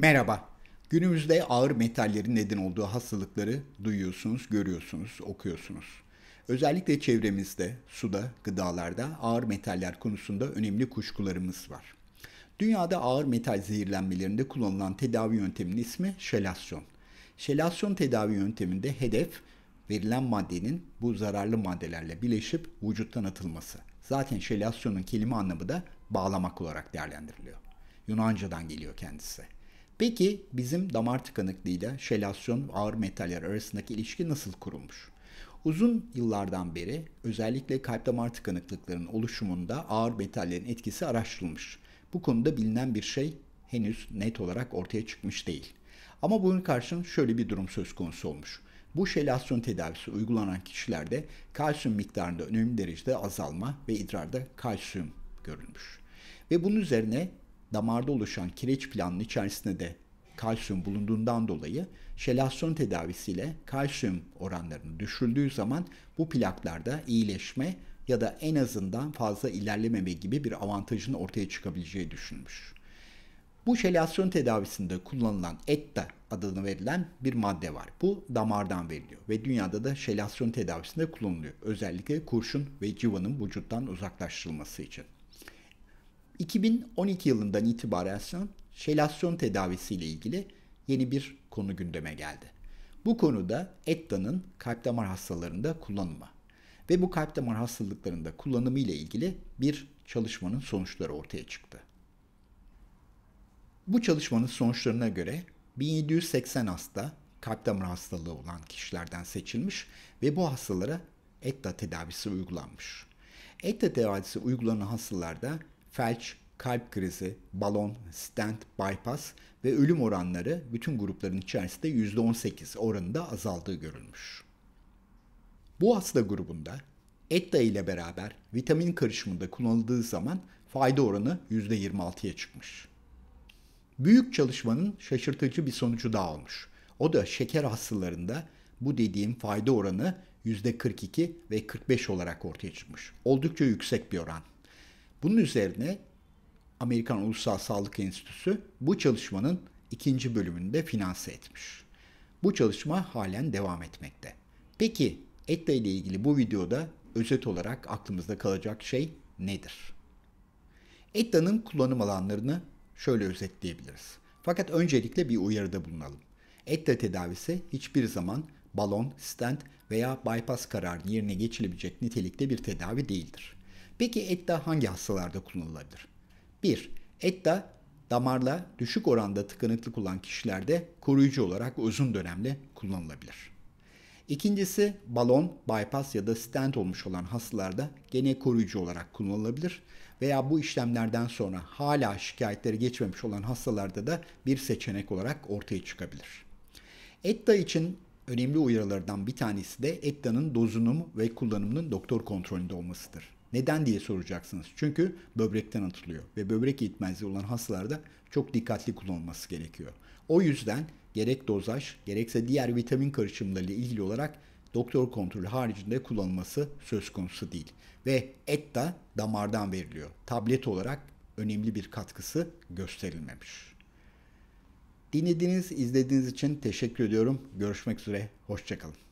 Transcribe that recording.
Merhaba. Günümüzde ağır metallerin neden olduğu hastalıkları duyuyorsunuz, görüyorsunuz, okuyorsunuz. Özellikle çevremizde, suda, gıdalarda ağır metaller konusunda önemli kuşkularımız var. Dünyada ağır metal zehirlenmelerinde kullanılan tedavi yönteminin ismi şelasyon. Şelasyon tedavi yönteminde hedef verilen maddenin bu zararlı maddelerle birleşip vücuttan atılması. Zaten şelasyonun kelime anlamı da bağlamak olarak değerlendiriliyor. Yunanca'dan geliyor kendisi. Peki bizim damar tıkanıklığıyla şelasyon ağır metaller arasındaki ilişki nasıl kurulmuş? Uzun yıllardan beri özellikle kalp damar tıkanıklıklarının oluşumunda ağır metallerin etkisi araştırılmış. Bu konuda bilinen bir şey henüz net olarak ortaya çıkmış değil. Ama bunun karşın şöyle bir durum söz konusu olmuş. Bu şelasyon tedavisi uygulanan kişilerde kalsiyum miktarında önemli derecede azalma ve idrarda kalsiyum görülmüş. Ve bunun üzerine damarda oluşan kireç planının içerisinde de kalsiyum bulunduğundan dolayı şelasyon tedavisiyle kalsiyum oranlarını düşürdüğü zaman bu plaklarda iyileşme ya da en azından fazla ilerlememe gibi bir avantajın ortaya çıkabileceği düşünmüş. Bu şelasyon tedavisinde kullanılan ETTA adını verilen bir madde var. Bu damardan veriliyor ve dünyada da şelasyon tedavisinde kullanılıyor. Özellikle kurşun ve civanın vücuttan uzaklaştırılması için. 2012 yılından itibaren şelasyon ile ilgili yeni bir konu gündeme geldi. Bu konuda ETDA'nın kalp damar hastalarında kullanımı ve bu kalp damar hastalıklarında kullanımı ile ilgili bir çalışmanın sonuçları ortaya çıktı. Bu çalışmanın sonuçlarına göre 1780 hasta kalp damar hastalığı olan kişilerden seçilmiş ve bu hastalara ETTA tedavisi uygulanmış. ETTA tedavisi uygulanan hastalarda felç, kalp krizi, balon, stent, bypass ve ölüm oranları bütün grupların içerisinde %18 oranında azaldığı görülmüş. Bu hasta grubunda ETA ile beraber vitamin karışımında kullanıldığı zaman fayda oranı %26'ya çıkmış. Büyük çalışmanın şaşırtıcı bir sonucu daha olmuş. O da şeker hastalarında bu dediğim fayda oranı %42 ve 45 olarak ortaya çıkmış. Oldukça yüksek bir oran. Bunun üzerine Amerikan Ulusal Sağlık Enstitüsü bu çalışmanın ikinci bölümünü de finanse etmiş. Bu çalışma halen devam etmekte. Peki ETTA ile ilgili bu videoda özet olarak aklımızda kalacak şey nedir? ETTA'nın kullanım alanlarını şöyle özetleyebiliriz. Fakat öncelikle bir uyarıda bulunalım. ETTA tedavisi hiçbir zaman balon, stent veya bypass kararını yerine geçilebilecek nitelikte bir tedavi değildir. Peki EDDA hangi hastalarda kullanılabilir? 1. EDDA damarla düşük oranda tıkanıklık olan kişilerde koruyucu olarak uzun dönemli kullanılabilir. İkincisi balon, bypass ya da stent olmuş olan hastalarda gene koruyucu olarak kullanılabilir veya bu işlemlerden sonra hala şikayetleri geçmemiş olan hastalarda da bir seçenek olarak ortaya çıkabilir. EDDA için önemli uyarılardan bir tanesi de EDDA'nın dozunun ve kullanımının doktor kontrolünde olmasıdır. Neden diye soracaksınız. Çünkü böbrekten atılıyor ve böbrek yetmezliği olan hastalarda çok dikkatli kullanılması gerekiyor. O yüzden gerek dozaj gerekse diğer vitamin karışımlarıyla ilgili olarak doktor kontrolü haricinde kullanılması söz konusu değil. Ve et de damardan veriliyor. Tablet olarak önemli bir katkısı gösterilmemiş. Dinlediğiniz, izlediğiniz için teşekkür ediyorum. Görüşmek üzere, hoşçakalın.